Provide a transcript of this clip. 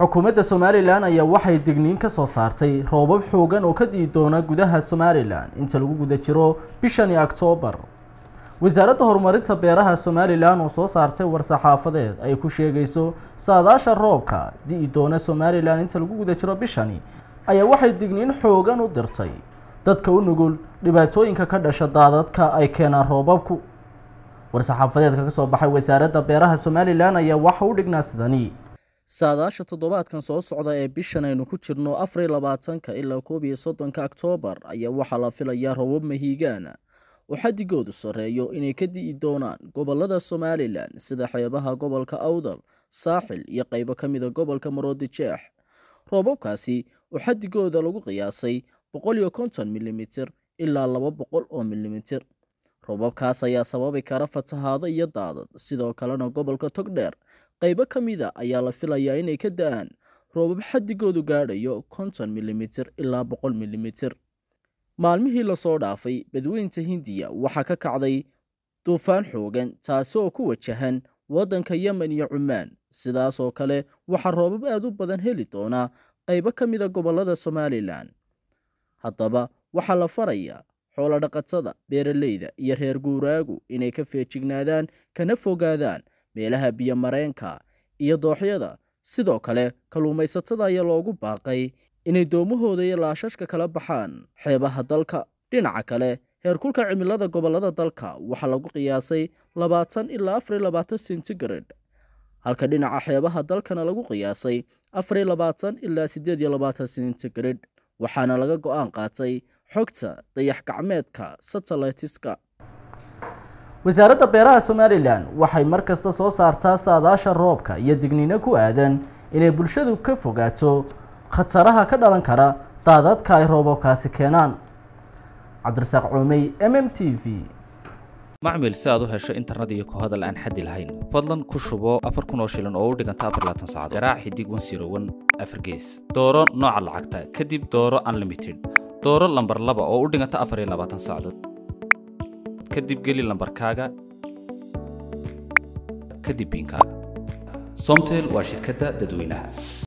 xukuumadda somalilan ayaa waxay digniin ka soo saartay roobab xoogan oo ka dii doona gudaha somalilan inta lagu guda jiro bishani oktoobar wasaaradda horumarinta beeraha somalilan oo soo saartay war-saxaafadeed ay ku sheegayso saadaasha roobka di'i doona somalilan inta lagu guda jiro bishani ayaa waxay digniin xoogan u dirtay dadka u nugul dhibaatooyinka ka dhasha daadadka ay keenaan roobabku war-saxaafadeedka kasoo baxay wasaaradda beeraha somalilan ayaa waxa u dhignaa sidani saadaasha toddobaadkan soo socda ee bishan aynu ku jirno afariy labaatanka ilaa koob iyo soddonka oktoobar ayaa waxaa la filayaa robab mahiigaana ah oo xaddigoodu sarreeyo inay ka di'i doonaan gobollada somalilan sida xeebaha gobolka awdal saaxil iyo qaybo ka mida ah gobolka maroodijeex roobabkaasi oo xaddigooda lagu qiyaasay boqol iyo konton milimiter ilaa laba boqol oo milimiter roobabkaas ayaa sababi kara fatahaado iyo daadad sidoo kalena gobolka togdheer qaybo ka mid a ah ayaa la filayaa inay ka da-aan roobab xadigoodu gaadhayo konton milimitir ilaa boqol milimitir maalmihii lasoo dhaafay badweynta hindiya waxaa ka kacday duufaan xoogan taasi oo ku wajahan waddanka yemen iyo cumaan sidaasoo kale waxaa roobab aad u badan heli doonaa qaybo ka mid a ah gobolada somalilan haddaba waxaa la farayaa xoolo dhaqatada beeraleyda iyo reer guuraagu inay ka feejignaadaan kana fogaadaan meelaha biyomareenka iyo dooxyada sidoo kale kalluumaysatada ayaa loogu baaqay inay doomahooda iyo laashashka kala baxaan xeebaha dalka dhinaca kale heerkulka cimilada gobollada dalka waxaa lagu qiyaasay labaatan ilaa afariyo labaatan sentigrad halka dhinaca xeebaha dalkana lagu qiyaasay afariyo labaatan ilaa siddeed iyo labaatan sentigrad waxaana laga go'aan qaatay xogta dayax gacmeedka satellitiska wasaaradda beeraha somalilan waxay mar kasta soo saartaa saadaasha roobka iyo dignino ku aadan inay bulshadu ka fogaato khataraha ka dhalan kara daadadka ay roobabkaasi keenaan cabdirasaaq coomey m m t v macmiil si aad u hesho internet iyo ku hadal aan xaddi lahayn fadlan ku shubo afar kun oo shilin oo u dhiganta afar laatan saacadood garaac xidig wan sirowan afar gees dooro nooca lacagta kadib dooro unlimited dooro lambar laba oo u dhiganta afar iyo labaatan saacadood kadib geli lambarkaaga kadib biinkaaga somtel waa shirkadda dadweynaha